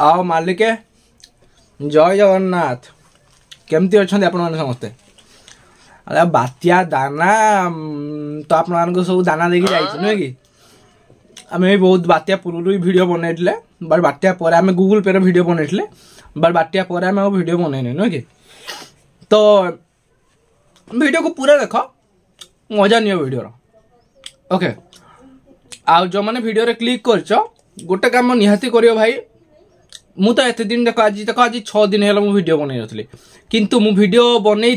ଆଉ ମାଲିକେ ଜୟ ଜଗନ୍ନାଥ କେମିତି ଅଛନ୍ତି ଆପଣମାନେ ସମସ୍ତେ ଆରେ ବାତ୍ୟା ଦାନା ତ ଆପଣମାନଙ୍କୁ ସବୁ ଦାନା ଦେଇକି ଯାଇଛି ନୁହେଁ କି ଆମେ ବି ବହୁତ ବାତ୍ୟା ପୂର୍ବରୁ ବି ଭିଡ଼ିଓ ବନେଇଥିଲେ ବଟ୍ ବାତ୍ୟା ପରେ ଆମେ ଗୁଗୁଲ ପେ'ରେ ଭିଡ଼ିଓ ବନେଇଥିଲେ ବଟ୍ ବାତ୍ୟା ପରେ ଆମେ ଆଉ ଭିଡ଼ିଓ ବନେଇନେ ନୁହେଁ କି ତ ଭିଡ଼ିଓକୁ ପୁରା ଦେଖ ମଜା ନିଅ ଭିଡ଼ିଓର ଓକେ ଆଉ ଯେଉଁମାନେ ଭିଡ଼ିଓରେ କ୍ଲିକ୍ କରିଛ ଗୋଟେ କାମ ନିହାତି କରିବ ଭାଇ ମୁଁ ତ ଏତେ ଦିନ ଦେଖ ଆଜି ଦେଖ ଆଜି ଛଅ ଦିନ ହେଲା ମୁଁ ଭିଡ଼ିଓ ବନେଇନଥିଲି କିନ୍ତୁ ମୁଁ ଭିଡ଼ିଓ ବନେଇ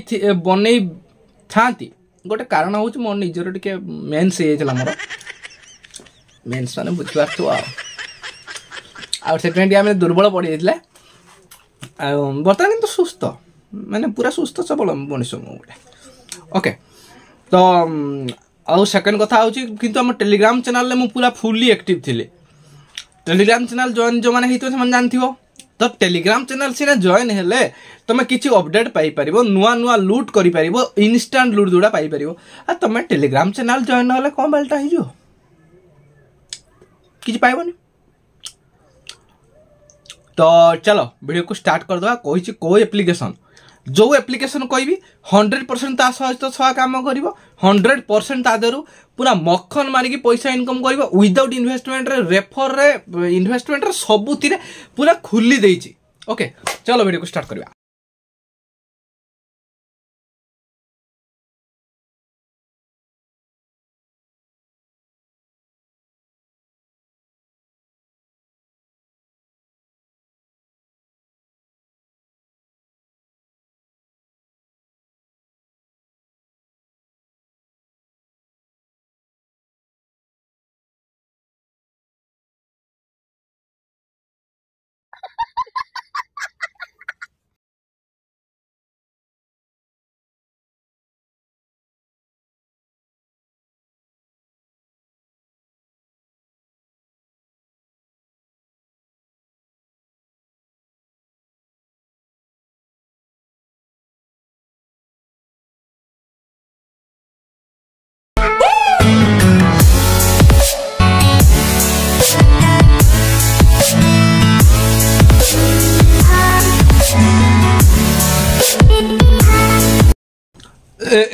ବନେଇଥାନ୍ତି ଗୋଟେ କାରଣ ହେଉଛି ମୋ ନିଜର ଟିକେ ମେନ୍ସ ହେଇଯାଇଥିଲା ମୋର ମେନ୍ସ ମାନେ ବୁଝିପାରୁଥିବ ଆଉ ଆଉ ସେଥିପାଇଁ ଟିକେ ଆମେ ଦୁର୍ବଳ ପଡ଼ିଯାଇଥିଲା ଆଉ ବର୍ତ୍ତମାନ କିନ୍ତୁ ସୁସ୍ଥ ମାନେ ପୁରା ସୁସ୍ଥ ସବଳ ମଣିଷ ମୁଁ ଗୋଟେ ଓକେ ତ ଆଉ ସେକେଣ୍ଡ କଥା ହେଉଛି କିନ୍ତୁ ଆମ ଟେଲିଗ୍ରାମ ଚ୍ୟାନେଲରେ ମୁଁ ପୁରା ଫୁଲି ଆକ୍ଟିଭ୍ ଥିଲି टेलीग्राम चैनल जॉइन जो मैंने तो जान थो तो टेलीग्राम चैनल सीना जॉइन है तुम किसी अपडेट पापर नुआ नुआ लुट कर इनस्टांट लुट जोड़ा पापर आ तुम टेलीग्राम चैनल जॉइन ना कौन बेल्टा हो तो चलो वीडियो को स्टार्ट कर करदे कोई एप्लीकेशन ଯେଉଁ ଆପ୍ଲିକେସନ କହିବି ହଣ୍ଡ୍ରେଡ୍ ପରସେଣ୍ଟ ତା ସହିତ ଛୁଆ କାମ କରିବ ହଣ୍ଡ୍ରେଡ୍ ପରସେଣ୍ଟ ତା ଦେହରୁ ପୁରା ମଖନ ମାରିକି ପଇସା ଇନକମ୍ କରିବ ୱିଦାଉଟ୍ ଇନଭେଷ୍ଟମେଣ୍ଟରେ ରେଫରରେ ଇନଭେଷ୍ଟମେଣ୍ଟରେ ସବୁଥିରେ ପୁରା ଖୋଲି ଦେଇଛି ଓକେ ଚଲ ଭିଡ଼ିଓକୁ ଷ୍ଟାର୍ଟ କରିବା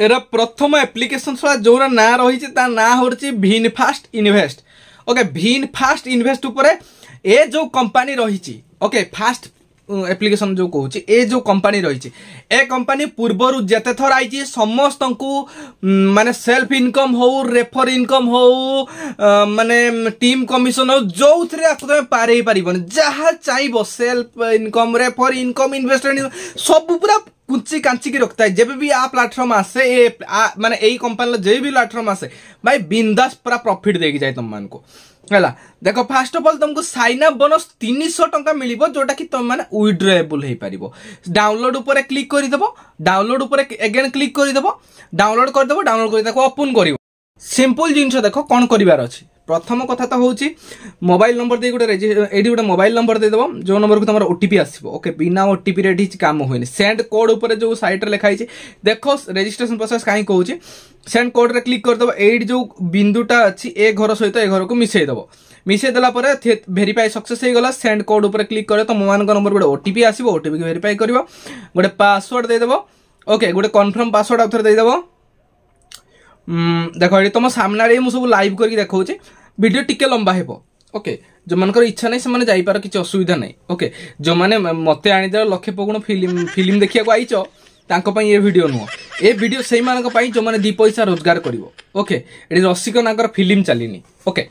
এর প্রথম আপ্লিকেসন সহ যেটা না রয়েছে তার না হচ্ছে ভিন ফাস্ট ইনভেস্ট ওকে ভিন ফাস্ট ইনভেস্ট উপরে এ যে কোম্পানি রয়েছে ওকে ফাস্ট আপ্লিকেসন যে কৌছি এ যে কোম্পানি রয়েছে এ কোম্পানি পূর্বর যেতে থর আইছি সমস্ত মানে সেলফ ইনকম হো রেফর ইনকম হো মানে টিম কমিশন হো যে তুমি পারাই পারিবনি যা চাইব self income refer income investment সবু পুরা कुंची कांची की रखता है जब भी आ प्लाटफर्म आसे ये मैंने यही कंपानी जो भी प्लाटफर्म आसे भाई बिंदास पूरा प्रॉफिट देकी जाए तुम मान को ହେଲା ଦେଖ ଫାର୍ଷ୍ଟ ଅଫ୍ ଅଲ୍ ତମକୁ ସାଇନ୍ ଅପ୍ ବୋନସ୍ ତିନିଶହ ଟଙ୍କା ମିଳିବ ଯେଉଁଟାକି ତମେମାନେ ୱିଡ୍ରଏବୁଲ୍ ହେଇପାରିବ ଡାଉନଲୋଡ୍ ଉପରେ କ୍ଲିକ୍ କରିଦେବ ଡାଉନଲୋଡ୍ ଉପରେ ଏଗେନ୍ କ୍ଲିକ୍ କରିଦେବ ଡାଉନଲୋଡ୍ କରିଦେବ ଡାଉନଲୋଡ୍ କରି ତାକୁ ଓପନ୍ କରିବ ସିମ୍ପଲ୍ ଜିନିଷ ଦେଖ କ'ଣ କରିବାର ଅଛି প্রথম কথা তো হচ্ছে মোবাইল নম্বর দিয়ে গোটে এইটি গোটে মোবাইল নম্বর দেব যে নম্বরকে তোমার ওটিপি আসব ওকে বিনা ওটিপি রে কিছু কাম হুয়ে সেন্ড কোড উপরে যে সাইট্রে লেখা হয়েছে দেখ রেজিষ্ট্রেসন প্রসেস কাহি কৌছে সেন্ড কোড্রে ক্লিক କରିଦେବ ଏଇଠି ଯେଉଁ ବିନ୍ଦୁଟା ଅଛି ଏ ଘର ସହିତ ଏ ଘରକୁ ମିଶାଇ ଦେବ ମିଶାଇ ଦେଲା ପରେ ଭେରିଫାଏ ସକ୍ସେସ୍ ହେଇଗଲା ସେଣ୍ଡ କୋଡ୍ ଉପରେ କ୍ଲିକ୍ କରେ ତୁମମାନଙ୍କ ନମ୍ବର ଗୋଟେ ଓ ଟି ପି ଆସିବ ଓଟିପିକୁ ଭେରିଫାଏ କରିବ ଗୋଟେ ପାସୱାର୍ଡ଼ ଦେଇଦେବ ଓକେ ଗୋଟେ କନଫର୍ମ ପାସୱାର୍ଡ଼ ଆଉ ଥରେ ଦେଇଦେବ ଦେଖ ଏଠି ତୁମ ସାମ୍ନାରେ ମୁଁ ସବୁ ଲାଇଭ୍ କରିକି ଦେଖାଉଛି ଭିଡ଼ିଓ ଟିକେ ଲମ୍ବା ହେବ ଓକେ ଯେଉଁମାନଙ୍କର ଇଚ୍ଛା ନାହିଁ ସେମାନେ ଯାଇପାର କିଛି ଅସୁବିଧା ନାହିଁ ଓକେ ଯେଉଁମାନେ ମୋତେ ଆଣିଦେଲେ ଲକ୍ଷେ ପଗୁଣ ଫିଲ୍ମ ଫିଲ୍ମ ଦେଖିବାକୁ ଆଇଛ ତାଙ୍କ ପାଇଁ ଏ ଭିଡ଼ିଓ ନୁହଁ ଏ ଭିଡ଼ିଓ ସେଇମାନଙ୍କ ପାଇଁ ଯେଉଁମାନେ ଦୁଇ ପଇସା ରୋଜଗାର କରିବ ଓକେ ଏଠି ରସିକ ନାଙ୍କର ଫିଲ୍ମ ଚାଲିନି ଓକେ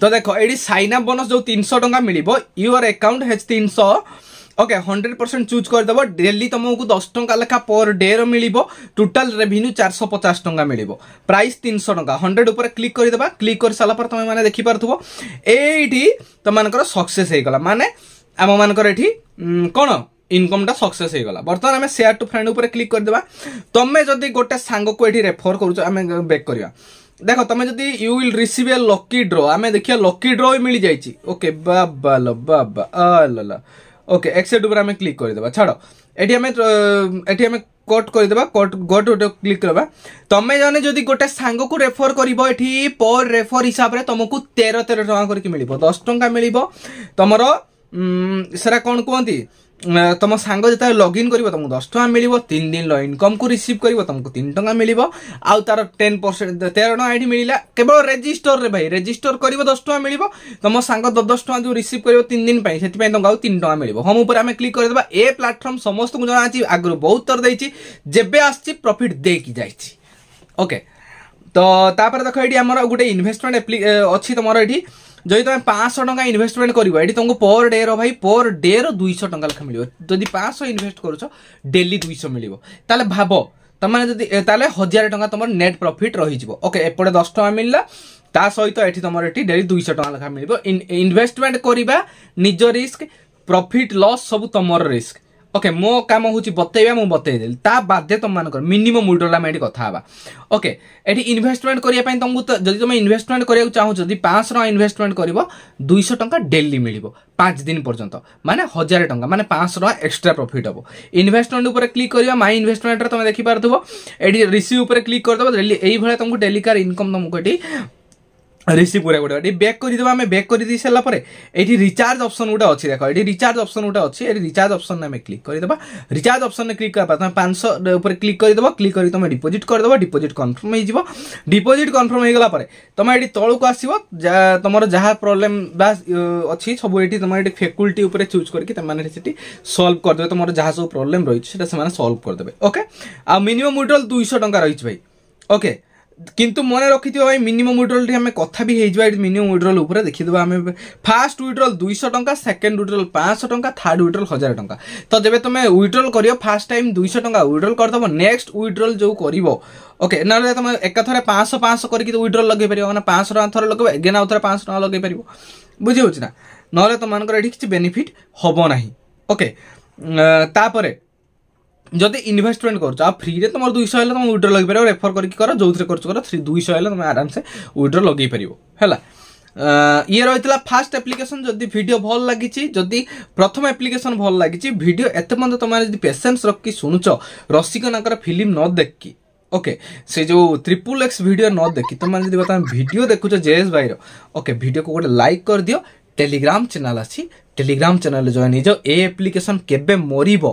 ତ ଦେଖ ଏଠି ସାଇନା ବୋନସ୍ ଯେଉଁ ତିନିଶହ ଟଙ୍କା ମିଳିବ ୟୁଅର୍ ଆକାଉଣ୍ଟ ହେଜ୍ ତିନିଶହ ওকে হন্ড্রেড পরসেন্ট চুজ করেদেব ডেলি তুমকু দশ টঙ্কা লেখা পর ডের মিলব টোটাল রেভিনিউ চারশো পচাশ টঙ্কা মিলব প্রাইস তিনশো টঙ্কা হন্ড্রেড উপরে ক্লিক করেদেবা ক্লিক করে সারা পরে তুমি মানে দেখিপারুব এইটি তোমার সকসেস হয়ে গলা মানে আম মানকর এটি কোণ ইনকমটা সকসেস হয়েগলা বর্তমান আমি সেয়ার টু ফ্রেন্ড উপরে ক্লিক করেদেবা তুমি যদি গোটে সাঙ্গকু এটি রেফর করছো আমি ব্যাক করা দেখ তুমি যদি you will receive a lucky draw আমি দেখিয়া লকি ড্র মিলি যাইছি ওকে বাবা বাবা আ ওকে এক্সেট উপরে আমি ক্লিক করিদেবা ছাড় এটি আমি এটি আমি কট করিদেবা কট গট গোটে ক্লিক করবা তুমি জনে যদি গোটে সাঙ্গকু রেফর করিব এটি পর রেফর হিসাবে তোমাকে তের তের টাকা করিকি মিলিব দশ টাকা মিলিব তোমার সেটা কোণ কুহতি ତମ ସାଙ୍ଗ ଯେତେବେଳେ ଲଗ୍ଇନ୍ କରିବ ତମକୁ ଦଶ ଟଙ୍କା ମିଳିବ ତିନି ଦିନର ଇନକମ୍କୁ ରିସିଭ୍ କରିବ ତମକୁ ତିନି ଟଙ୍କା ମିଳିବ ଆଉ ତାର ଟେନ୍ ପରସେଣ୍ଟ ତେର ଟଙ୍କା ଏଇଠି ମିଳିଲା କେବଳ ରେଜିଷ୍ଟରରେ ଭାଇ ରେଜିଷ୍ଟର କରିବ ଦଶ ଟଙ୍କା ମିଳିବ ତମ ସାଙ୍ଗ ଦଶ ଟଙ୍କା ଯେଉଁ ରିସିଭ୍ କରିବ ତିନି ଦିନ ପାଇଁ ସେଥିପାଇଁ ତମକୁ ଆଉ ତିନି ଟଙ୍କା ମିଳିବ ହୋମ୍ ଉପରେ ଆମେ କ୍ଲିକ୍ କରିଦେବା ଏ ପ୍ଲାଟଫର୍ମ ସମସ୍ତଙ୍କୁ ଜଣାଅଛି ଆଗରୁ ବହୁତ ଥର ଦେଇଛି ଯେବେ ଆସିଛି ପ୍ରଫିଟ୍ ଦେଇକି ଯାଇଛି ଓକେ ତ ତାପରେ ଦେଖ ଏଠି ଆମର ଗୋଟେ ଇନଭେଷ୍ଟମେଣ୍ଟ ଅଛି ତମର ଏଠି যদি তুমি পাঁচশহ টঙ্কা ইনভেস্টমেন্ট করব এটি তোমাকে পর ডে র ভাই পর ডে র দুইশহ টঙ্কা লেখা মিলব যদি পাঁচশহ ইনভেস্ট করছ ডেলি দুইশহ মিলব তাহলে ভাব তোমার যদি তাহলে হাজার টঙ্কা তোমার নেট প্রফিট রহিযোগ ওকে এপটে দশ টঙ্কা মিললা তা সহিত এটি তোমার এটি ডেলি দুইশহ টঙ্কা লেখা মিলব ইনভেস্টমেন্ট করা নিজ রিস্ক প্রফিট লস সবু তোমার রিস্ক ଓକେ ମୋ କାମ ହେଉଛି ବତେଇବା ମୁଁ ବତେଇଦେଲି ତା ବାଧ୍ୟ ତୁମମାନଙ୍କର ମିନିମମ୍ ୱିଡ୍ରଲ୍ ଆମେ ଏଠି କଥା ହେବା ଓକେ ଏଠି ଇନଭେଷ୍ଟମେଣ୍ଟ କରିବା ପାଇଁ ତୁମକୁ ଯଦି ତୁମେ ଇନଭେଷ୍ଟମେଣ୍ଟ କରିବାକୁ ଚାହୁଁଛ ଯଦି ପାଞ୍ଚଶହ ଟଙ୍କା ଇନଭେଷ୍ଟମେଣ୍ଟ କରିବ ଦୁଇଶହ ଟଙ୍କା ଡେଲି ମିଳିବ ପାଞ୍ଚ ଦିନ ପର୍ଯ୍ୟନ୍ତ ମାନେ ହଜାରେ ଟଙ୍କା ମାନେ ପାଞ୍ଚଶହ ଟଙ୍କା ଏକ୍ସଟ୍ରା ପ୍ରଫିଟ୍ ହେବ ଇନଭେଷ୍ଟମେଣ୍ଟ ଉପରେ କ୍ଲିକ୍ କରିବା ମାଇ ଇନଭେଷ୍ଟମେଣ୍ଟରେ ତୁମେ ଦେଖିପାରୁଥିବ ଏଠି ରିସିଭ୍ ଉପରେ କ୍ଲିକ୍ କରିଦେବ ଡେଲି ଏଇଭଳିଆ ତୁମକୁ ଡେଲିକାର ଇନକମ୍ ତୁମକୁ ଏଠି ରିସିଭ୍ କରିବାକୁ ପଡ଼ିବ ଏଠି ବ୍ୟାକ୍ କରିଦେବା ଆମେ ବ୍ୟାକ୍ କରିଦେଇ ସାରିଲା ପରେ ଏଠି ରିଚାର୍ଜ ଅପସନ୍ ଗୋଟେ ଅଛି ଦେଖ ଏଠି ରିଚାର୍ଜ ଅପସନ୍ ଗୋଟେ ଅଛି ଏଠି ରିଚାର୍ଜ ଅପସନ୍ ଆମେ କ୍ଲିକ୍ କରିଦେବା ରିଚାର୍ଜ ଅପସନ୍ରେ କ୍ଲିକ୍ କରିବା ତମେ ପାଞ୍ଚଶହ ଉପରେ କ୍ଲିକ୍ କରିଦେବ କ୍ଲିକ୍ କରି ତମେ ଡିପୋଜିଟ୍ କରିଦେବ ଡିପୋଜିଟ୍ କନଫର୍ମ ହେଇଯିବ ଡିପୋଜିଟ୍ କନଫର୍ମ ହେଇଗଲା ପରେ ତମେ ଏଠି ତଳକୁ ଆସିବ ତମର ଯାହା ପ୍ରୋବ୍ଲେମ୍ ବା ଅଛି ସବୁ ଏଠି ତମର ଏଠି ଫ୍ୟାକୁଲ୍ଟି ଉପରେ ଚୁଜ୍ କରିକି ସେମାନେ ସେଠି ସଲ୍ଭ କରିଦେବେ ତମର ଯାହା ସବୁ ପ୍ରୋବ୍ଲେମ୍ ରହିଛି ସେଟା ସେମାନେ ସଲ୍ଭ କରିଦେବେ ଓକେ ଆଉ ମିନିମମ୍ ୱିଡ୍ରଲ୍ ଦୁଇଶହ ଟଙ୍କା ରହିଛି ଭାଇ ଓକେ কিন্তু মনে রাখితి হয় ভাই মিনিমাম উইডরল আমি কথা ভি হেজ ভাই মিনিমাম উইডরল উপরে দেখি দবা আমি ফার্স্ট উইডরল 200 টাকা সেকেন্ড উইডরল 500 টাকা থার্ড উইডরল 1000 টাকা তো জেবে তুমি উইডরল করিও ফার্স্ট টাইম 200 টাকা উইডরল কর দবা নেক্সট উইডরল জউ করিবো ওকে নলে তুমি একଥরা 500 500 করি উইডরল লাগি পারবা মানে 500 আথরা লাগবা এগেইন আথরা 500 লাগি পারিবো বুঝি হচ্ছে না নলে তো মান করে ঠিক কি बेनिफिट হব নাহি ওকে তাপরে ଯଦି ଇନଭେଷ୍ଟମେଣ୍ଟ କରୁଛ ଆଉ ଫ୍ରିରେ ତୁମର ଦୁଇଶହ ହେଲେ ତୁମେ ୱିଡ୍ର ଲଗେଇପାରିବ ରେଫର କରିକି କର ଯେଉଁଥିରେ କରୁଛ କର ଥ୍ରୀ ଦୁଇଶହ ହେଲେ ତୁମେ ଆରାମସେ ୱିଡ୍ର ଲଗେଇ ପାରିବ ହେଲା ଇଏ ରହିଥିଲା ଫାଷ୍ଟ ଆପ୍ଲିକେସନ୍ ଯଦି ଭିଡ଼ିଓ ଭଲ ଲାଗିଛି ଯଦି ପ୍ରଥମ ଆପ୍ଲିକେସନ୍ ଭଲ ଲାଗିଛି ଭିଡ଼ିଓ ଏତେ ପର୍ଯ୍ୟନ୍ତ ତୁମେ ଯଦି ପେସେନ୍ସ ରଖିକି ଶୁଣୁଛ ରସିକନାଙ୍କର ଫିଲ୍ମ ନ ଦେଖିକି ଓକେ ସେ ଯେଉଁ ତ୍ରିପୁଲ ଏକ୍ସ ଭିଡ଼ିଓ ନ ଦେଖି ତୁମେ ଯଦି ବର୍ତ୍ତମାନ ଭିଡ଼ିଓ ଦେଖୁଛ ଜେଏସ୍ ଭାଇର ଓକେ ଭିଡ଼ିଓକୁ ଗୋଟେ ଲାଇକ୍ କରିଦିଅ ଟେଲିଗ୍ରାମ ଚ୍ୟାନେଲ୍ ଅଛି ଟେଲିଗ୍ରାମ ଚ୍ୟାନେଲ୍ରେ ଜଏନ୍ ହେଇଯାଅ ଏ ଆପ୍ଲିକେସନ୍ କେବେ ମରିବ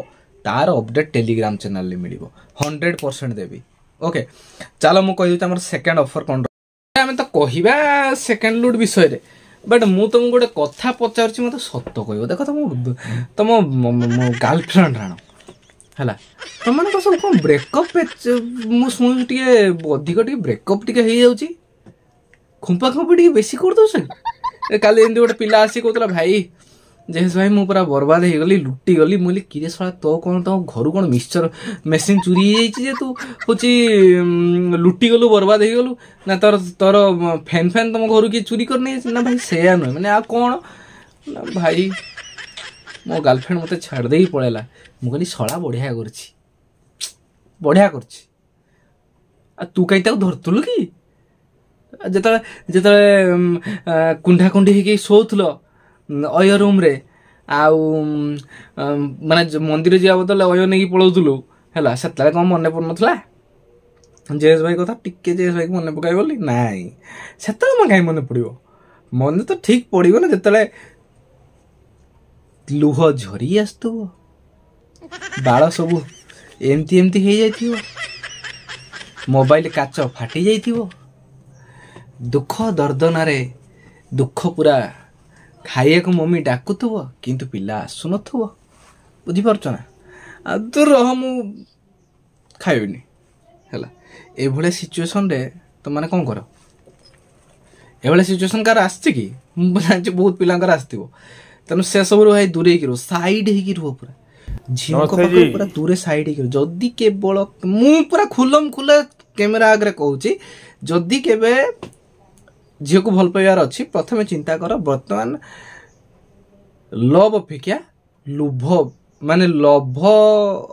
ତାର ଅପଡ଼େଟ୍ ଟେଲିଗ୍ରାମ ଚ୍ୟାନେଲରେ ମିଳିବ ହଣ୍ଡ୍ରେଡ଼୍ ପରସେଣ୍ଟ ଦେବି ଓକେ ଚାଲ ମୁଁ କହିଦେଉଛି ଆମର ସେକେଣ୍ଡ ଅଫର୍ କ'ଣ ଆମେ ତ କହିବା ସେକେଣ୍ଡ ଲୁଟ୍ ବିଷୟରେ ବଟ୍ ମୁଁ ତୁମକୁ ଗୋଟେ କଥା ପଚାରୁଛି ମୋତେ ସତ କହିବ ଦେଖ ତମ ତମ ଗାର୍ଲଫ୍ରେଣ୍ଡ ରାଣ ହେଲା ତମମାନଙ୍କ ସବୁ କ'ଣ ବ୍ରେକଅପ୍ ମୁଁ ଶୁଣୁଛି ଟିକେ ଅଧିକ ଟିକେ ବ୍ରେକଅପ୍ ଟିକେ ହେଇଯାଉଛି ଖୁମ୍ପା ଖୁମ୍ପି ଟିକେ ବେଶୀ କରିଦେଉଛନ୍ତି କାଲି ଏମିତି ଗୋଟେ ପିଲା ଆସି କହୁଥିଲା ଭାଇ ଯେହେତୁ ଭାଇ ମୁଁ ପୁରା ବରବାଦ ହେଇଗଲି ଲୁଟିଗଲି ମୁଁ କହିଲି କିରେ ଶଳା ତୋ କ'ଣ ତମ ଘରୁ କ'ଣ ମିକ୍ସଚର ମେସିନ୍ ଚୋରି ହେଇଯାଇଛି ଯେ ତୁ ହେଉଛି ଲୁଟିଗଲୁ ବରବାଦ ହେଇଗଲୁ ନା ତୋର ତୋର ଫ୍ୟାନ୍ ଫ୍ୟାନ୍ ତୁମ ଘରୁ କିଏ ଚୋରି କରିନେଇଯାଇଛି ନା ଭାଇ ସେୟା ନୁହେଁ ମାନେ ଆଉ କ'ଣ ନା ଭାଇ ମୋ ଗାର୍ଲଫ୍ରେଣ୍ଡ ମୋତେ ଛାଡ଼ି ଦେଇକି ପଳେଇଲା ମୁଁ କହିଲି ଶଳା ବଢ଼ିଆ କରୁଛି ବଢ଼ିଆ କରୁଛି ଆଉ ତୁ କାହିଁ ତାକୁ ଧରୁଥିଲୁ କି ଯେତେବେଳେ ଯେତେବେଳେ କୁଣ୍ଢା କୁଣ୍ଢି ହେଇକି ଶୋଉଥିଲ ଅୟ ରୁମ୍ରେ ଆଉ ମାନେ ମନ୍ଦିର ଯିବା ବଦଳରେ ଅୟ ନେଇକି ପଳାଉଥିଲୁ ହେଲା ସେତେବେଳେ କ'ଣ ମନେ ପଡ଼ୁନଥିଲା ଜେଏସ୍ ଭାଇ କଥା ଟିକେ ଜେଏସ୍ ଭାଇକୁ ମନେ ପକାଇବ ବୋଲି ନାଇଁ ସେତେବେଳେ ମୋ କାହିଁ ମନେ ପଡ଼ିବ ମନେ ତ ଠିକ୍ ପଡ଼ିବ ନା ଯେତେବେଳେ ଲୁହ ଝରି ଆସୁଥିବ ବାଳ ସବୁ ଏମିତି ଏମିତି ହେଇଯାଇଥିବ ମୋବାଇଲ କାଚ ଫାଟି ଯାଇଥିବ ଦୁଃଖ ଦର୍ଦନାରେ ଦୁଃଖ ପୁରା ଖାଇବାକୁ ମମି ଡାକୁଥିବ କିନ୍ତୁ ପିଲା ଆସୁନଥିବ ବୁଝିପାରୁଛ ନା ଆଉ ତୁ ରହ ମୁଁ ଖାଇବିନି ହେଲା ଏଭଳିଆ ସିଚୁଏସନ୍ରେ ତୁମମାନେ କ'ଣ କର ଏଭଳିଆ ସିଚୁଏସନ୍ କାହାର ଆସିଛି କି ମୁଁ ଜାଣିଛି ବହୁତ ପିଲାଙ୍କର ଆସିଥିବ ତେଣୁ ସେସବୁରୁ ଭାଇ ଦୂରେଇକି ରୁହ ସାଇଡ ହେଇକି ରୁହ ପୁରା ଝିଅଙ୍କ ପାଖରୁ ପୁରା ଦୂରେ ସାଇଡ ହେଇକି ରୁହ ଯଦି କେବଳ ମୁଁ ପୁରା ଖୁଲମ ଖୁଲା କ୍ୟାମେରା ଆଗରେ କହୁଛି ଯଦି କେବେ ଝିଅକୁ ଭଲ ପାଇବାର ଅଛି ପ୍ରଥମେ ଚିନ୍ତା କର ବର୍ତ୍ତମାନ ଲଭ୍ ଅପେକ୍ଷା ଲୋଭ ମାନେ ଲୋଭ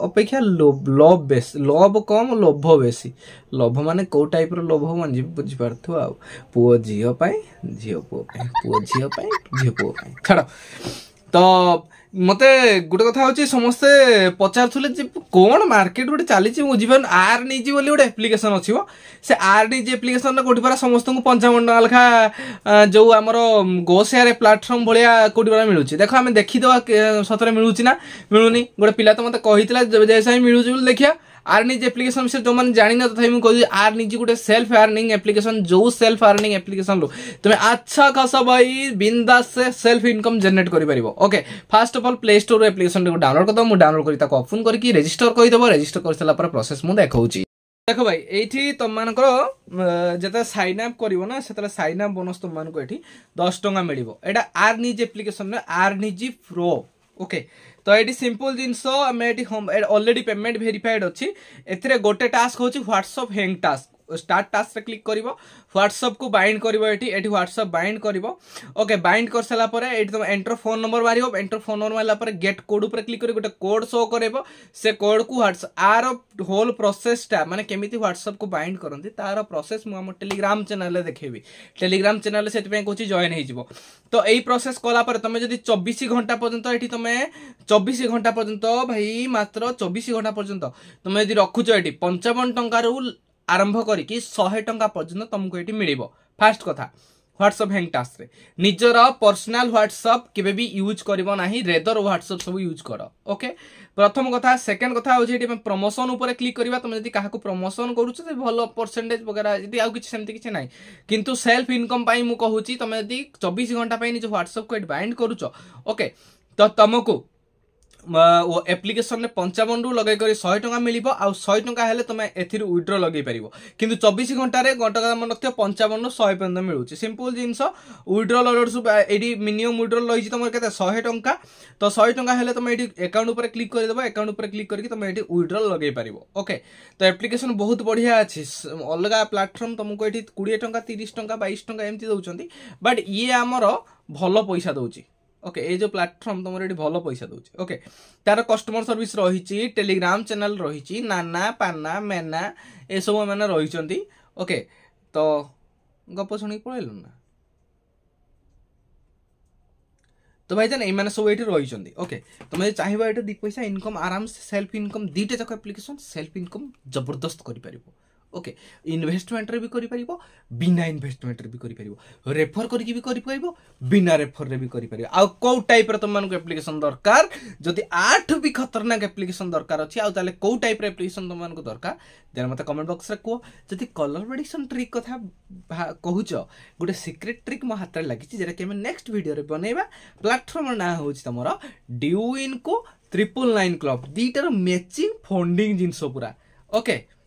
ଅପେକ୍ଷା ଲଭ୍ ବେଶୀ ଲଭ୍ କମ୍ ଲୋଭ ବେଶୀ ଲୋଭ ମାନେ କେଉଁ ଟାଇପ୍ର ଲୋଭ ମାନେ ବୁଝିପାରୁଥିବ ଆଉ ପୁଅ ଝିଅ ପାଇଁ ଝିଅ ପୁଅ ପାଇଁ ପୁଅ ଝିଅ ପାଇଁ ଝିଅ ପୁଅ ପାଇଁ ଛାଡ଼ ତ ମୋତେ ଗୋଟେ କଥା ହେଉଛି ସମସ୍ତେ ପଚାରୁଥିଲେ ଯେ କ'ଣ ମାର୍କେଟ୍ ଗୋଟେ ଚାଲିଛି ମୁଁ ଜୀବନ ଆର୍ ନିଜି ବୋଲି ଗୋଟେ ଆପ୍ଲିକେସନ୍ ଅଛି ସେ ଆର୍ ନେଇଛି ଆପ୍ଲିକେସନ୍ରେ କୋଟି ପରା ସମସ୍ତଙ୍କୁ ପଞ୍ଚାବନ ଟଙ୍କା ଲେଖା ଯେଉଁ ଆମର ଗୋସେୟାର ପ୍ଲାଟଫର୍ମ ଭଳିଆ କୋଟି ପରା ମିଳୁଛି ଦେଖ ଆମେ ଦେଖିଦେବା ସତରେ ମିଳୁଛି ନା ମିଳୁନି ଗୋଟେ ପିଲା ତ ମୋତେ କହିଥିଲା ଯେ ସାହି ମିଳୁଛି ବୋଲି ଦେଖିବା আর্নিজ ଆପ୍ଲିକେସନ୍ ବିଷୟରେ ଯେଉଁମାନେ ଜାଣିନ ତଥାପି ମୁଁ କହୁଛି ଆର୍ନିଜ ଗୋଟେ ସେଲ୍ଫ ଆର୍ନିଂ ଆପ୍ଲିକେସନ୍ ଯୋଉ ସେଲ୍ଫ ଆର୍ନିଂ ଆପ୍ଲିକେସନ୍ରୁ ତୁମେ ଆଚ୍ଛା ଖାସ ଭାଇ ବିନ୍ଦାସ୍ ସେଲ୍ଫ ଇନକମ୍ ଜେନେରେଟ୍ କରିପାରିବ okay first of all play ଷ୍ଟୋରରୁ ଆପ୍ଲିକେସନ୍ଟିକୁ ଡାଉନଲୋଡ୍ କରିଦେବ ମୁଁ ଡାଉନଲୋଡ୍ କରି ତାକୁ ଓପନ୍ କରିକି ରେଜିଷ୍ଟର କରିଦେବ ରେଜିଷ୍ଟର କରିସାରିଲା ପରେ ପ୍ରୋସେସ୍ ମୁଁ ଦେଖାଉଛି ଦେଖ ଭାଇ ଏଇଠି ତୁମମାନଙ୍କର ଯେତେବେଳେ ସାଇନ୍ ଅପ୍ କରିବ ନା ସେତେବେଳେ ସାଇନ୍ ଅପ୍ ବୋନସ୍ ତୁମମାନଙ୍କୁ ଏଠି ଦଶ ଟଙ୍କା ମିଳିବ ଏଇଟା ଆର୍ନିଜ ଆପ୍ଲିକେସନ୍ରେ ଆର୍ନିଜି ପ୍ରୋ ଓକେ তো ଏଠି ସିମ୍ପଲ୍ ଜିନିଷ ଆମେ ଏଠି ଅଲରେଡ଼ି ପେମେଣ୍ଟ ଭେରିଫାଏଡ଼୍ ଅଛି ଏଥିରେ ଗୋଟେ ଟାସ୍କ ହେଉଛି ହ୍ୱାଟ୍ସଅପ୍ ହ୍ୟାଙ୍ଗ ଟାସ୍କ ଷ୍ଟାର୍ଟ ଟାସ୍କରେ କ୍ଲିକ୍ କରିବ ହ୍ୱାଟ୍ସଅପ୍କୁ ବାଇଣ୍ଡ କରିବ ଏଠି ଏଠି ହ୍ୱାଟ୍ସଅପ୍ ବାଇଣ୍ଡ କରିବ ଓକେ ବାଇଣ୍ଡ କରିସାରିଲା ପରେ ଏଠି ତୁମ ଏଣ୍ଟର ଫୋନ୍ ନମ୍ବର ବାହାରିବ ଏଣ୍ଟର ଫୋନ୍ ନମ୍ବର ବାହାରିଲା ପରେ ଗେଟ୍ କୋଡ୍ ଉପରେ କ୍ଲିକ୍ କରି ଗୋଟେ କୋଡ୍ ଶୋ କରାଇବ ସେ କୋଡ୍କୁ ହ୍ୱାଟ୍ସଆପ୍ ଆର ହୋଲ୍ ପ୍ରୋସେସ୍ଟା ମାନେ କେମିତି ହ୍ୱାଟ୍ସଅପ୍କୁ ବାଇଣ୍ଡ କରନ୍ତି ତାର ପ୍ରୋସେସ୍ ମୁଁ ଆମ ଟେଲିଗ୍ରାମ ଚ୍ୟାନେଲ୍ରେ ଦେଖେଇବି ଟେଲିଗ୍ରାମ ଚ୍ୟାନେଲ୍ରେ ସେଥିପାଇଁ କହୁଛି ଜଏନ୍ ହେଇଯିବ ତ ଏଇ ପ୍ରୋସେସ୍ କଲା ପରେ ତୁମେ ଯଦି ଚବିଶ ଘଣ୍ଟା ପର୍ଯ୍ୟନ୍ତ ଏଠି ତୁମେ ଚବିଶ ଘଣ୍ଟା ପର୍ଯ୍ୟନ୍ତ ଭାଇ ମାତ୍ର ଚବିଶ ଘଣ୍ଟା ପର୍ଯ୍ୟନ୍ତ ତୁମେ ଯଦି ରଖୁଛ ଏଠି ପଞ୍ଚାବନ ଟଙ୍କାରୁ আরম্ভ করি শহে টঙ্কা পর্যন্ত তোমাকে এটি মিলব ফার্স্ট কথা হোয়াটসঅপ হ্যাং টাস্করে নিজের পর্সনাল হোয়াটসঅপ কেবে বি ইউজ করব না রেদর হোয়াটসঅপ সব ইউজ কর ওকে প্রথম কথা সেকেন্ড কথা হচ্ছে এটি প্রমোশন উপরে ক্লিক করা তুমি যদি কাহকু প্রমোশন করুছ তো ভাল পরসেন্টেজ বগেরা যদি আউ কিছু সেমতি কিছু নাই কিন্তু সেলফ ইনকম পাই মু কহুছি তুমি যদি চব্বিশ ঘন্টা পাই নিজ হোয়াটসঅপ কু বাইন্ড করুছ ওকে তো তোমাকে ଆପ୍ଲିକେସନରେ ପଞ୍ଚାବନରୁ ଲଗାଇ କରି ଶହେ ଟଙ୍କା ମିଳିବ ଆଉ ଶହେ ଟଙ୍କା ହେଲେ ତୁମେ ଏଥିରୁ ୱିଡ୍ର ଲଗାଇ ପାରିବ କିନ୍ତୁ ଚବିଶ ଘଣ୍ଟାରେ ଘଣ୍ଟା କାମ ନଥିବ ପଞ୍ଚାବନରୁ ଶହେ ପର୍ଯ୍ୟନ୍ତ ମିଳୁଛି ସିମ୍ପଲ୍ ଜିନିଷ ୱିଡ୍ର ସବୁ ଏଇଠି ମିନିମମ୍ ୱିଡ୍ର ରହିଛି ତୁମର କେତେ ଶହେ ଟଙ୍କା ତ ଶହେ ଟଙ୍କା ହେଲେ ତୁମେ ଏଇଠି ଏକାଉଣ୍ଟ ଉପରେ କ୍ଲିକ୍ କରିଦେବ ଏକାଉଣ୍ଟ ଉପରେ କ୍ଲିକ୍ କରିକି ତୁମେ ଏଇଠି ୱିଡ୍ର ଲଗାଇ ପାରିବ ଓକେ ତ ଆପ୍ଲିକେସନ୍ ବହୁତ ବଢ଼ିଆ ଅଛି ଅଲଗା ପ୍ଲାଟଫର୍ମ ତୁମକୁ ଏଠି କୋଡ଼ିଏ ଟଙ୍କା ତିରିଶ ଟଙ୍କା ବାଇଶ ଟଙ୍କା ଏମିତି ଦେଉଛନ୍ତି ବଟ୍ ଇଏ ଆମର ଭଲ ପଇସା ଦେଉଛି ଓକେ ଏଇ ଯେଉଁ ପ୍ଲାଟଫର୍ମ ତୁମର ଏଠି ଭଲ ପଇସା ଦେଉଛି ଓକେ ତା'ର କଷ୍ଟମର ସର୍ଭିସ୍ ରହିଛି ଟେଲିଗ୍ରାମ ଚ୍ୟାନେଲ୍ ରହିଛି ନାନା ପାନା ମେନା ଏସବୁ ଏମାନେ ରହିଛନ୍ତି ଓକେ ତ ଗପ ଶୁଣିକି ପଳେଇଲୁ ନା ତ ଭାଇଜାନ ଏମାନେ ସବୁ ଏଇଠି ରହିଛନ୍ତି ଓକେ ତୁମେ ଯଦି ଚାହିଁବ ଏଠି ଦୁଇ ପଇସା ଇନକମ୍ ଆରାମସେ ସେଲ୍ଫ ଇନକମ୍ ଦୁଇଟା ଯାକ ଆପ୍ଲିକେସନ୍ ସେଲ୍ଫ ଇନକମ୍ ଜବରଦସ୍ତ କରିପାରିବ ओके इनभेस्टमेन्ट्रे भी करि इनभेस्टमेन्ट रेफर करि पो बिना रेफरे गरिपारौँ के टाइप्र त एप्लीकेशन दरकार जति 8 वि खतरनाक एप्लीकेशन दरकार अनि को केही टाइप्र एप्लिकेसन त दरकार कमेंट बॉक्स रे को कदि कलर प्रेडिक्शन ट्रिक कथा गुटे सिक्रेट ट्रिक म हातले लाग्छ जुन नेक्सट भिडियो बनाइ प्लाटफर्म हौ तर डि इनको ट्रिपुल नाइन क्लब दुईटा मैचिंग फिड्डिङ जिन्स पूरा ओके